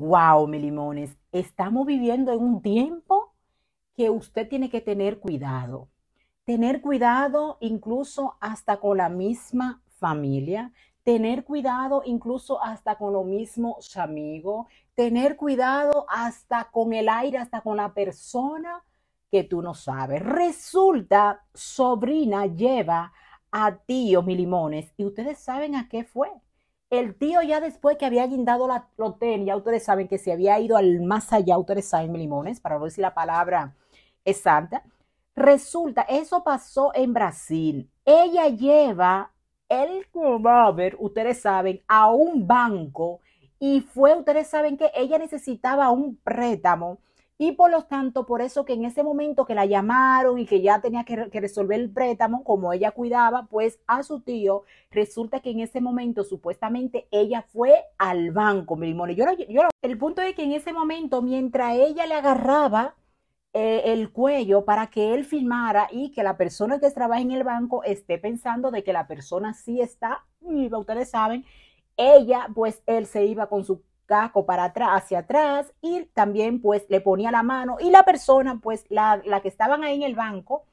Wow, mi limones, estamos viviendo en un tiempo que usted tiene que tener cuidado. Tener cuidado incluso hasta con la misma familia, tener cuidado incluso hasta con los mismos amigo. tener cuidado hasta con el aire, hasta con la persona que tú no sabes. Resulta, sobrina lleva a tío, mi limones y ustedes saben a qué fue. El tío ya después que había guindado la lotería, ya ustedes saben que se había ido al más allá, ustedes saben, limones, para no decir la palabra exacta. Resulta, eso pasó en Brasil. Ella lleva el cadáver, ustedes saben, a un banco y fue, ustedes saben que ella necesitaba un préstamo y por lo tanto, por eso que en ese momento que la llamaron y que ya tenía que, resolver el préstamo, como ella cuidaba, pues a su tío, resulta que en ese momento supuestamente ella fue al banco, mi limón. el punto es que en ese momento, mientras ella le agarraba eh, el cuello para que él filmara y que la persona que trabaja en el banco esté pensando de que la persona sí está, y ustedes saben, ella, pues él se iba con su casco para atrás, hacia atrás y también pues le ponía la mano y la persona pues la, que estaban ahí en el banco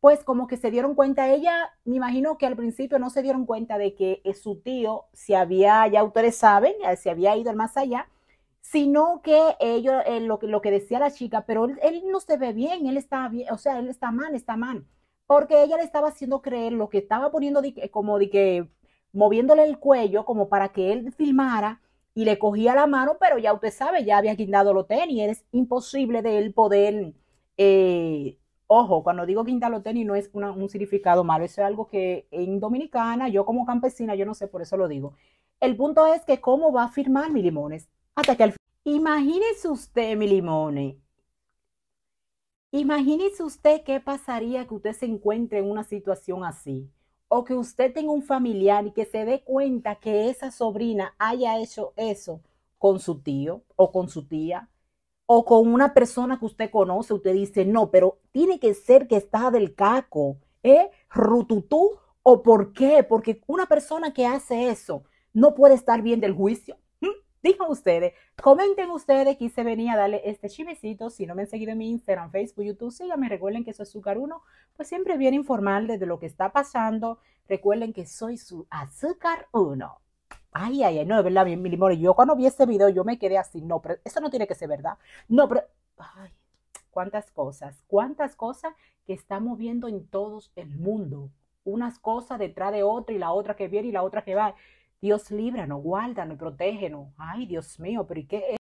pues como que se dieron cuenta, ella me imagino que al principio no se dieron cuenta de que eh, su tío si había, ya ustedes saben, se había ido más allá, sino que ellos, eh, lo lo, lo, que decía la chica, pero él, no se ve bien, él está bien, o sea, él está mal, está mal, porque ella le estaba haciendo creer lo que estaba poniendo como de que moviéndole el cuello como para que él filmara, y le cogía la mano, pero ya usted sabe, ya había guindado los tenis, es imposible de él poder, eh, ojo, cuando digo guindar los tenis no es un significado malo, eso es algo que en Dominicana, yo como campesina, yo no sé, por eso lo digo. El punto es que cómo va a firmar mi limones hasta que al Imagínese usted, mi limones. Imagínese usted qué pasaría que usted se encuentre en una situación así o que usted tenga un familiar y que se dé cuenta que esa sobrina haya hecho eso con su tío o con su tía o con una persona que usted conoce, usted dice, no, pero tiene que ser que está del caco, ¿eh? Rututú, ¿o por qué? Porque una persona que hace eso no puede estar bien del juicio, digan ustedes, comenten ustedes, quise venir a darle este chivecito, si no me han seguido en mi Instagram, Facebook, YouTube, síganme, recuerden que soy Azúcar 1, pues siempre bien informal de lo que está pasando, recuerden que soy su Azúcar 1. Ay, ay, ay, no, es verdad, mi, limón, yo cuando vi este video yo me quedé así, no, pero eso no tiene que ser verdad, no, pero, ay, cuántas cosas, cuántas cosas que estamos viendo en todos el mundo, unas cosas detrás de otra y la otra que viene y la otra que va. Dios líbranos, guárdanos y protégenos. Ay, Dios mío, pero ¿y qué